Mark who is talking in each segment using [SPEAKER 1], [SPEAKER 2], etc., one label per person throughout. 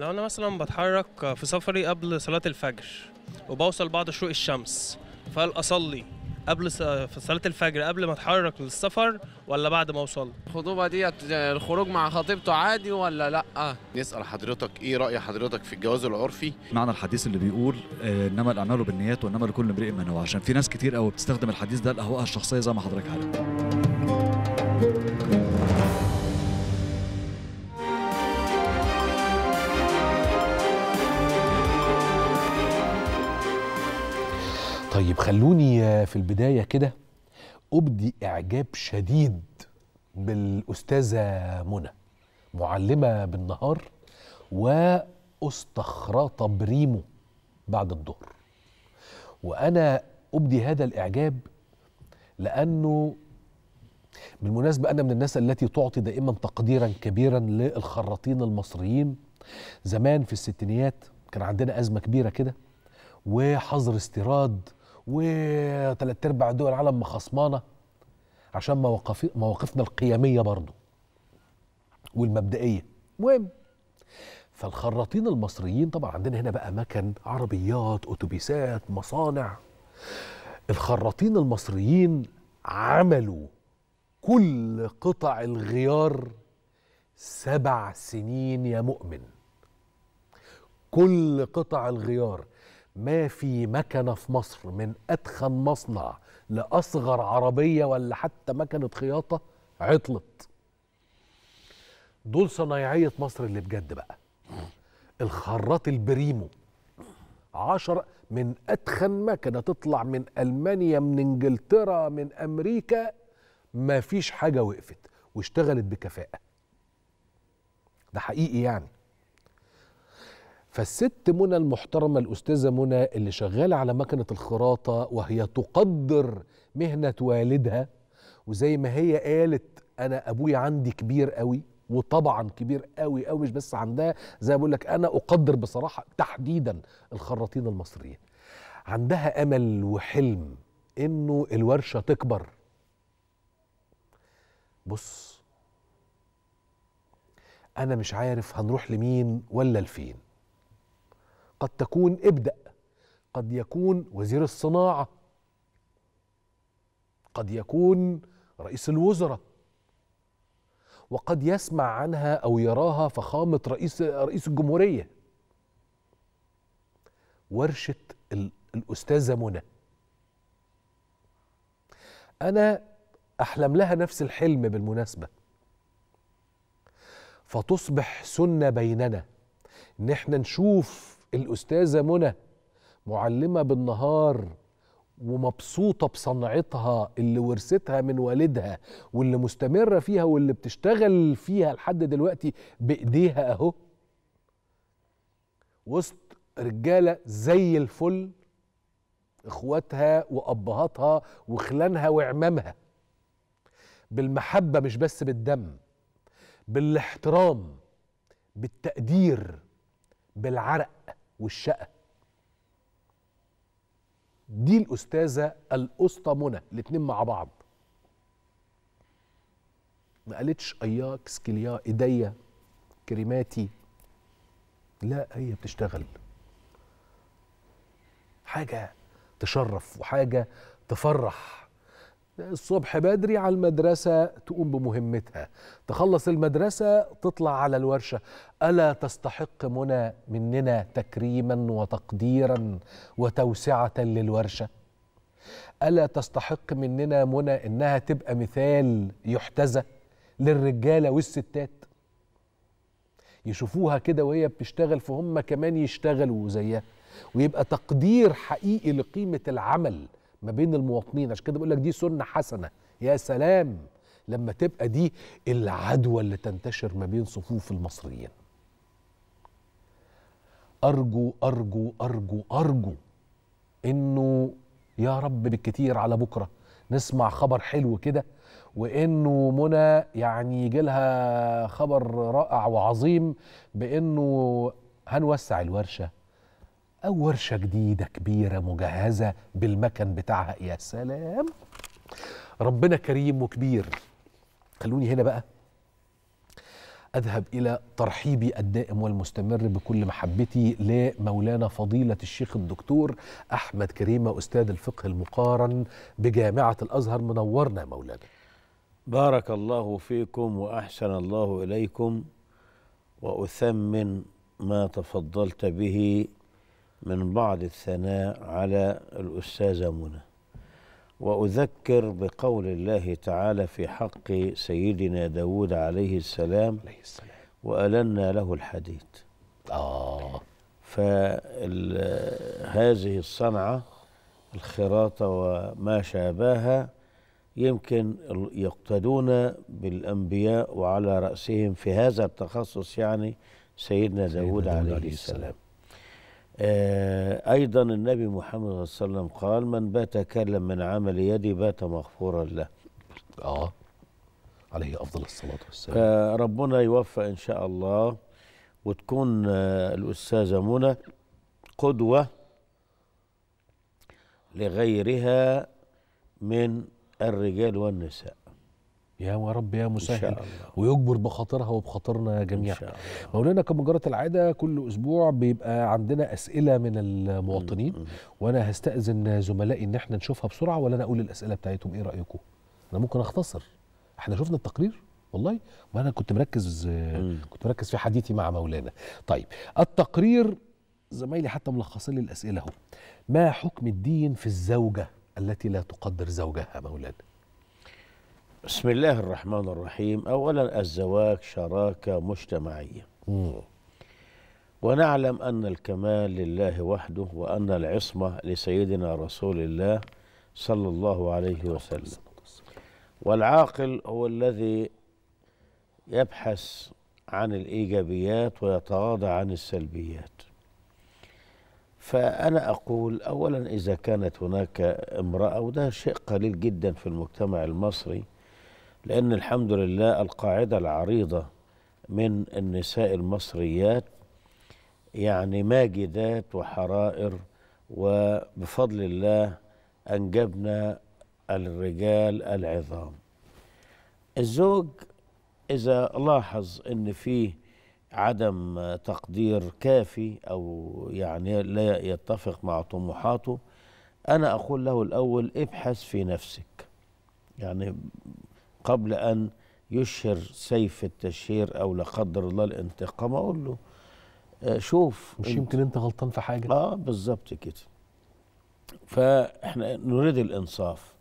[SPEAKER 1] لو انا مثلا بتحرك في سفري قبل صلاه الفجر وبوصل بعد شروق الشمس فهل اصلي قبل في صلاه الفجر قبل ما اتحرك للسفر ولا بعد ما اوصل الخطوبه ديت الخروج مع خطيبته عادي ولا لا نسال حضرتك ايه راي حضرتك في الجواز العرفي معنى الحديث اللي بيقول آه، انما الاعمال بالنيات وانما لكل امرئ ما نوى عشان في ناس كتير قوي بتستخدم الحديث ده لاهوائها الشخصيه زي ما حضرتك عارف طيب خلوني آه، في البداية كده أبدي إعجاب شديد بالأستاذة منى معلمة بالنهار وأستخراطة بريمو بعد الظهر وأنا أبدي هذا الإعجاب لأنه بالمناسبة أنا من الناس التي تعطي دائما تقديرا كبيرا للخراطين المصريين زمان في الستينيات كان عندنا أزمة كبيرة كده وحظر استيراد وثلاث ارباع دول العالم مخصمانه عشان مواقف مواقفنا القيميه برضه والمبدئيه مهم فالخراطين المصريين طبعا عندنا هنا بقى مكن عربيات اتوبيسات مصانع الخراطين المصريين عملوا كل قطع الغيار سبع سنين يا مؤمن كل قطع الغيار ما في مكنة في مصر من أدخن مصنع لأصغر عربية ولا حتى مكنة خياطة عطلت دول صنايعية مصر اللي بجد بقى الخراط البريمو عشر من أدخن مكنة تطلع من ألمانيا من إنجلترا من أمريكا ما فيش حاجة وقفت واشتغلت بكفاءة ده حقيقي يعني فالست منى المحترمة الأستاذة منى اللي شغالة على مكنة الخراطة وهي تقدر مهنة والدها وزي ما هي قالت أنا أبويا عندي كبير قوي وطبعا كبير قوي قوي مش بس عندها زي ما بقول لك أنا أقدر بصراحة تحديدا الخراطين المصريين عندها أمل وحلم إنه الورشة تكبر بص أنا مش عارف هنروح لمين ولا لفين قد تكون ابدأ قد يكون وزير الصناعة قد يكون رئيس الوزراء وقد يسمع عنها أو يراها فخامة رئيس رئيس الجمهورية ورشة الأستاذة منى أنا أحلم لها نفس الحلم بالمناسبة فتصبح سنة بيننا إن إحنا نشوف الاستاذه منى معلمه بالنهار ومبسوطه بصنعتها اللي ورثتها من والدها واللي مستمره فيها واللي بتشتغل فيها لحد دلوقتي بايديها اهو وسط رجاله زي الفل اخواتها وابهاتها وخلانها وعمامها بالمحبه مش بس بالدم بالاحترام بالتقدير بالعرق والشقه دي الاستاذه الاسطى منى الاثنين مع بعض ما قالتش اياك سكيليا ايديا كريماتي لا هي بتشتغل حاجه تشرف وحاجه تفرح الصبح بدري على المدرسة تقوم بمهمتها تخلص المدرسة تطلع على الورشة ألا تستحق منى مننا تكريما وتقديرا وتوسعة للورشة ألا تستحق مننا منى إنها تبقى مثال يحتذى للرجالة والستات يشوفوها كده وهي بتشتغل فهم كمان يشتغلوا زيها ويبقى تقدير حقيقي لقيمة العمل ما بين المواطنين عشان كده بقول لك دي سنه حسنه يا سلام لما تبقى دي العدوى اللي تنتشر ما بين صفوف المصريين أرجو أرجو أرجو أرجو إنه يا رب بالكتير على بكرة نسمع خبر حلو كده وإنه منى يعني يجي لها خبر رائع وعظيم بإنه هنوسع الورشة أو ورشة جديدة كبيرة مجهزة بالمكن بتاعها يا سلام ربنا كريم وكبير خلوني هنا بقى أذهب إلى ترحيبي الدائم والمستمر بكل محبتي لمولانا فضيلة الشيخ الدكتور أحمد كريمة أستاذ الفقه المقارن بجامعة الأزهر منورنا مولانا
[SPEAKER 2] بارك الله فيكم وأحسن الله إليكم وأثمن ما تفضلت به من بعض الثناء على الأستاذة منى وأذكر بقول الله تعالى في حق سيدنا داود عليه السلام, عليه السلام. وألنا له الحديد آه فهذه الصنعة الخراطة وما شابهها يمكن يقتدون بالأنبياء وعلى رأسهم في هذا التخصص يعني سيدنا, داود عليه السلام, السلام. آه، أيضا النبي محمد صلى الله عليه وسلم قال من بات كلم من عمل يدي بات مغفورا له آه عليه أفضل الصلاة والسلام آه، ربنا يوفق إن شاء الله وتكون آه، الأستاذة منى قدوة لغيرها من الرجال والنساء يا
[SPEAKER 1] رب يا مسهل ويجبر بخاطرها وبخاطرنا جميعا مولانا كما جرت العاده كل اسبوع بيبقى عندنا اسئله من المواطنين مم. وانا هستاذن زملائي ان احنا نشوفها بسرعه ولا انا اقول الاسئله بتاعتهم ايه رايكم انا ممكن اختصر احنا شفنا التقرير والله ما انا كنت مركز مم. كنت مركز في حديثي مع مولانا طيب التقرير زمايلي حتى ملخصين لي الاسئله اهو ما حكم الدين في الزوجه
[SPEAKER 2] التي لا تقدر زوجها مولانا بسم الله الرحمن الرحيم أولا الزواج شراكة مجتمعية ونعلم أن الكمال لله وحده وأن العصمة لسيدنا رسول الله صلى الله عليه وسلم والعاقل هو الذي يبحث عن الإيجابيات ويتغاضى عن السلبيات فأنا أقول أولا إذا كانت هناك امرأة وده شيء قليل جدا في المجتمع المصري لأن الحمد لله القاعدة العريضة من النساء المصريات يعني ماجدات وحرائر وبفضل الله أنجبنا الرجال العظام الزوج إذا لاحظ أن فيه عدم تقدير كافي أو يعني لا يتفق مع طموحاته أنا أقول له الأول ابحث في نفسك يعني قبل أن يشهر سيف التشهير أو لا قدر الله الانتقام أقول له آه، شوف مش يمكن أنت غلطان في حاجة آه بالظبط كده فإحنا نريد الإنصاف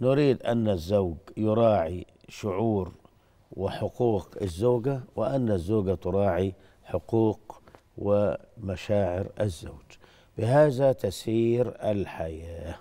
[SPEAKER 2] نريد أن الزوج يراعي شعور وحقوق الزوجة وأن الزوجة تراعي حقوق ومشاعر الزوج بهذا تسير الحياه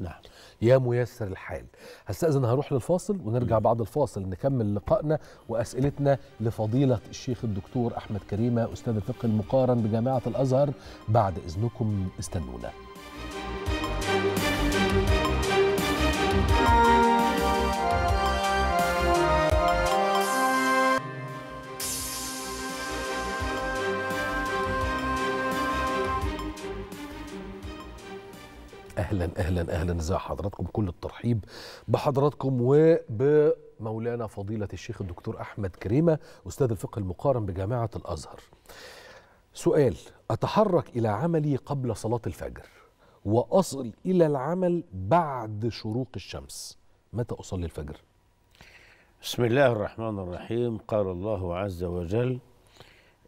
[SPEAKER 2] نعم يا ميسر الحال هستأذن هروح للفاصل ونرجع بعد
[SPEAKER 1] الفاصل نكمل لقائنا وأسئلتنا لفضيلة الشيخ الدكتور أحمد كريمة أستاذ الفقه المقارن بجامعة الأزهر بعد إذنكم استنونا اهلا اهلا اهلا ازي حضراتكم كل الترحيب بحضراتكم وبمولانا فضيله الشيخ الدكتور احمد كريمه استاذ الفقه المقارن بجامعه الازهر. سؤال اتحرك الى عملي قبل صلاه الفجر واصل الى العمل بعد شروق الشمس متى اصلي الفجر؟
[SPEAKER 2] بسم الله الرحمن الرحيم قال الله عز وجل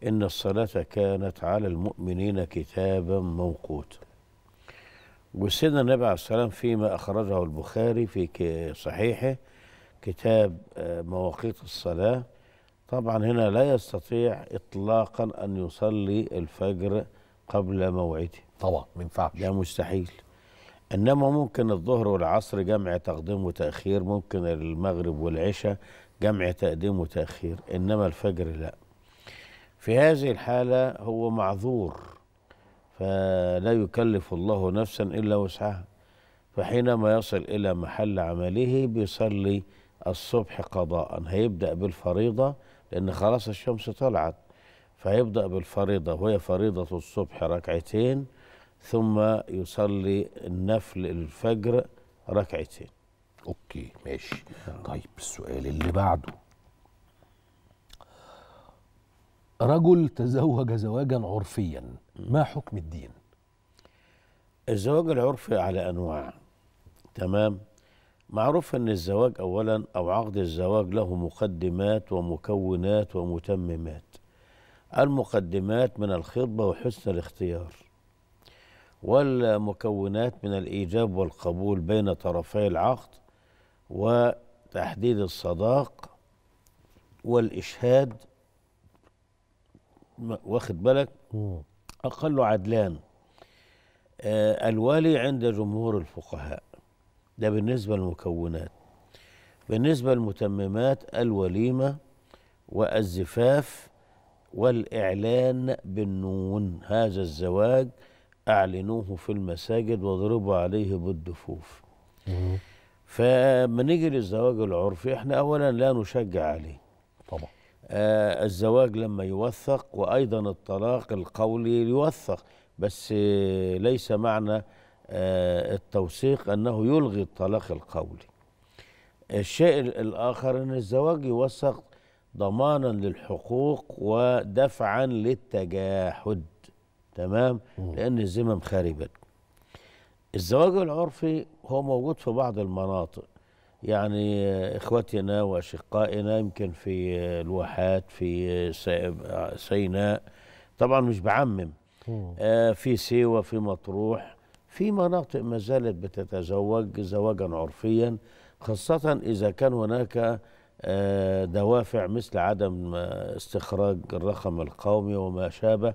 [SPEAKER 2] إن الصلاة كانت على المؤمنين كتابا موقوتا وسيدنا النبي عليه السلام فيما أخرجه البخاري في صحيحه كتاب آه، مواقيت الصلاة طبعا هنا لا يستطيع إطلاقا أن يصلي الفجر قبل موعده طبعا ما ينفعش ده مستحيل إنما ممكن الظهر والعصر جمع تقديم وتأخير ممكن المغرب والعشاء جمع تقديم وتأخير إنما الفجر لا في هذه الحالة هو معذور فلا يكلف الله نفسا إلا وسعها فحينما يصل إلى محل عمله بيصلي الصبح قضاء هيبدأ بالفريضة لأن خلاص الشمس طلعت فيبدأ بالفريضة وهي فريضة الصبح ركعتين ثم يصلي النفل الفجر ركعتين اوكي ماشي نعم. طيب السؤال اللي بعده رجل تزوج
[SPEAKER 1] زواجا عرفيا ما حكم الدين
[SPEAKER 2] الزواج العرفي على انواع تمام معروف ان الزواج اولا او عقد الزواج له مقدمات ومكونات ومتممات المقدمات من الخطبه وحسن الاختيار والمكونات من الايجاب والقبول بين طرفي العقد وتحديد الصداق والاشهاد واخد بالك أقله عدلان آه الوالي عند جمهور الفقهاء ده بالنسبة للمكونات بالنسبة للمتممات الوليمة والزفاف والإعلان بالنون هذا الزواج أعلنوه في المساجد واضربوا عليه بالدفوف فمن نيجي للزواج العرفي احنا أولا لا نشجع عليه طبعا آه الزواج لما يوثق وأيضا الطلاق القولي يوثق بس آه ليس معنى آه التوثيق أنه يلغي الطلاق القولي الشيء الآخر أن الزواج يوثق ضمانا للحقوق ودفعا للتجاحد تمام لأن الذمم خربت الزواج العرفي هو موجود في بعض المناطق يعني إخوتنا وأشقائنا يمكن في الواحات في سيناء طبعا مش بعمم آه، في سيوة في مطروح في مناطق ما زالت بتتزوج زواجا عرفيا خاصة إذا كان هناك آه، دوافع مثل عدم استخراج الرقم القومي وما شابه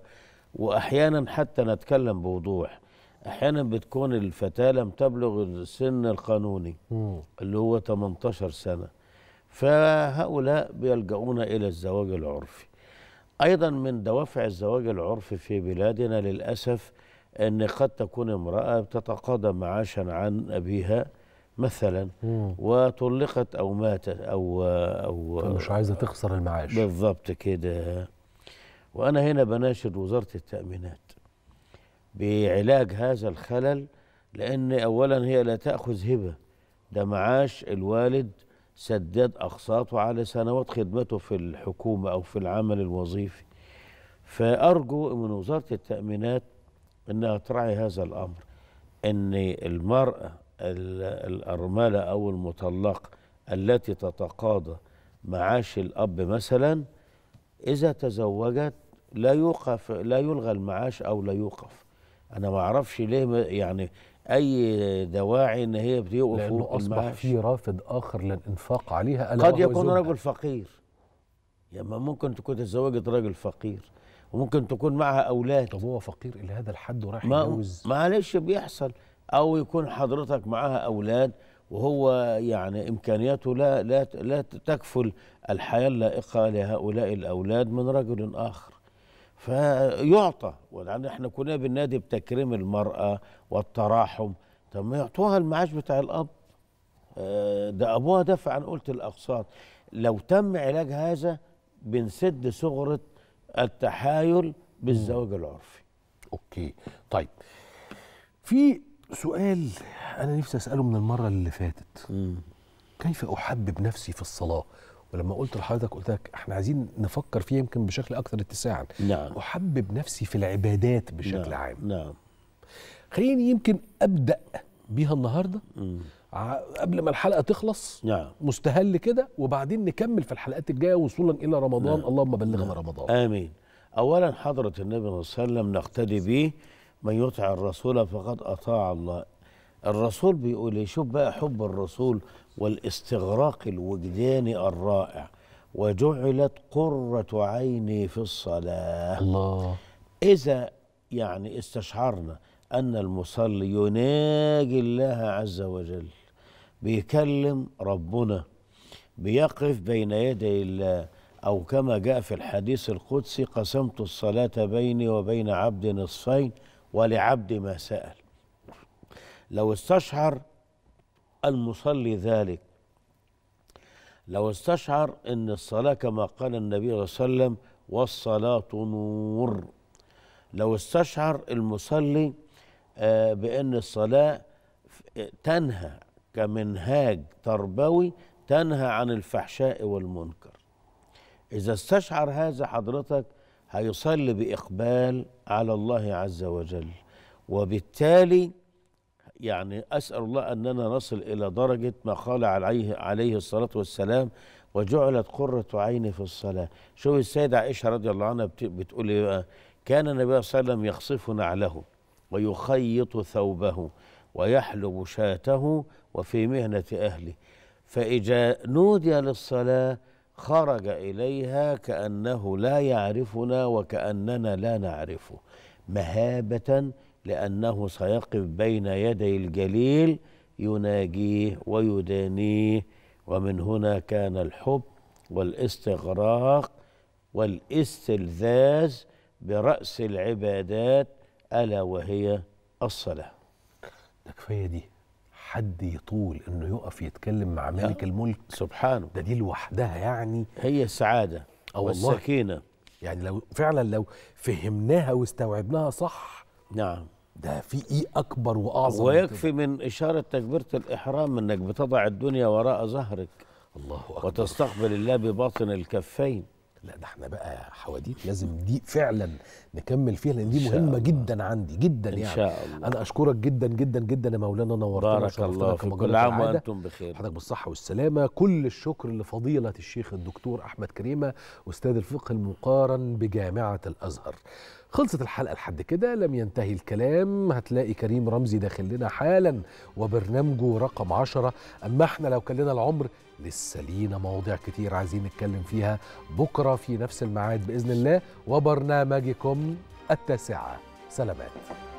[SPEAKER 2] وأحيانا حتى نتكلم بوضوح احيانا بتكون الفتاه لم تبلغ السن القانوني مم. اللي هو 18 سنه فهؤلاء بيلجؤون الى الزواج العرفي ايضا من دوافع الزواج العرفي في بلادنا للاسف ان قد تكون امراه تتقاضى معاشا عن ابيها مثلا مم. وطلقت او ماتت او او مش عايزه تخسر المعاش بالضبط كده وانا هنا بناشد وزاره التامينات بعلاج هذا الخلل لأن أولا هي لا تأخذ هبة ده معاش الوالد سداد أقساطه على سنوات خدمته في الحكومة أو في العمل الوظيفي فأرجو من وزارة التأمينات أنها تراعي هذا الأمر أن المرأة الأرملة أو المطلقة التي تتقاضى معاش الأب مثلا إذا تزوجت لا يوقف لا يلغى المعاش أو لا يوقف انا ما اعرفش ليه يعني اي دواعي ان هي بتوقف لانه اصبح المعاش.
[SPEAKER 1] في رافد اخر للانفاق عليها ألا قد يكون زوجها.
[SPEAKER 2] رجل فقير يعني ممكن تكون تزوجت رجل فقير وممكن تكون معها اولاد طب هو فقير الى هذا الحد وراح يتجوز معلش بيحصل او يكون حضرتك معاها اولاد وهو يعني امكانياته لا لا لا تكفل الحياه اللائقه لهؤلاء الاولاد من رجل اخر فيعطى ولان احنا كنا بننادي بتكريم المراه والتراحم طب ما يعطوها المعاش بتاع الاب آه، ده ابوها دافع عن قلت الاقساط لو تم علاج هذا بنسد ثغره التحايل بالزواج العرفي اوكي طيب في سؤال
[SPEAKER 1] انا نفسي اساله من المره اللي فاتت كيف احبب نفسي في الصلاه ولما قلت لحضرتك قلت لك احنا عايزين نفكر فيها يمكن بشكل اكثر اتساعا نعم احبب نفسي في العبادات بشكل نعم. عام نعم خليني يمكن ابدا بيها النهارده قبل ما الحلقه تخلص نعم مستهل كده وبعدين نكمل في الحلقات الجايه وصولا الى رمضان نعم. اللهم بلغنا نعم. رمضان
[SPEAKER 2] امين اولا حضره النبي صلى الله عليه وسلم نقتدي به من يطع الرسول فقد اطاع الله الرسول بيقول ايه شوف بقى حب الرسول والاستغراق الوجداني الرائع وجعلت قرة عيني في الصلاة الله إذا يعني استشعرنا أن المصلي يناجي الله عز وجل بيكلم ربنا بيقف بين يدي الله أو كما جاء في الحديث القدسي قسمت الصلاة بيني وبين عبد نصفين ولعبد ما سأل لو استشعر المصلي ذلك لو استشعر ان الصلاه كما قال النبي صلى الله عليه وسلم والصلاه نور لو استشعر المصلي آه، بان الصلاه تنهى كمنهاج تربوي تنهى عن الفحشاء والمنكر اذا استشعر هذا حضرتك هيصلي باقبال على الله عز وجل وبالتالي يعني أسأل الله أننا نصل إلى درجة ما قال عليه, عليه الصلاة والسلام وجعلت قرة عيني في الصلاة شوف السيدة عائشة رضي الله عنها بتقول إيه بقى كان النبي صلى الله عليه وسلم يخصف نعله ويخيط ثوبه ويحلب شاته وفي مهنة أهله فإذا نودي للصلاة خرج إليها كأنه لا يعرفنا وكأننا لا نعرفه مهابة لأنه سيقف بين يدي الجليل يناجيه ويدانيه ومن هنا كان الحب والاستغراق والاستلذاذ برأس العبادات ألا وهي الصلاة
[SPEAKER 1] ده كفاية دي حد يطول انه يقف يتكلم مع ملك الملك سبحانه ده دي لوحدها يعني هي السعادة أو والسكينة يعني لو فعلا لو فهمناها واستوعبناها صح نعم ده في ايه اكبر واعظم ويكفي
[SPEAKER 2] من, من اشاره تكبيره الاحرام انك بتضع الدنيا وراء ظهرك الله اكبر وتستقبل الله بباطن الكفين لا ده احنا بقى حواديت
[SPEAKER 1] لازم دي فعلا نكمل فيها لان دي مهمه الله. جدا عندي جدا إن يعني شاء الله. انا اشكرك جدا جدا جدا يا مولانا نورتنا بارك الله فيك كل عام وانتم بخير حضرتك بالصحه والسلامه كل الشكر لفضيله الشيخ الدكتور احمد كريمه استاذ الفقه المقارن بجامعه الازهر خلصت الحلقة لحد كده لم ينتهي الكلام هتلاقي كريم رمزي داخل لنا حالا وبرنامجه رقم عشرة أما احنا لو كان لنا العمر لسه لينا مواضيع كتير عايزين نتكلم فيها بكرة في نفس الميعاد بإذن الله وبرنامجكم التاسعة سلامات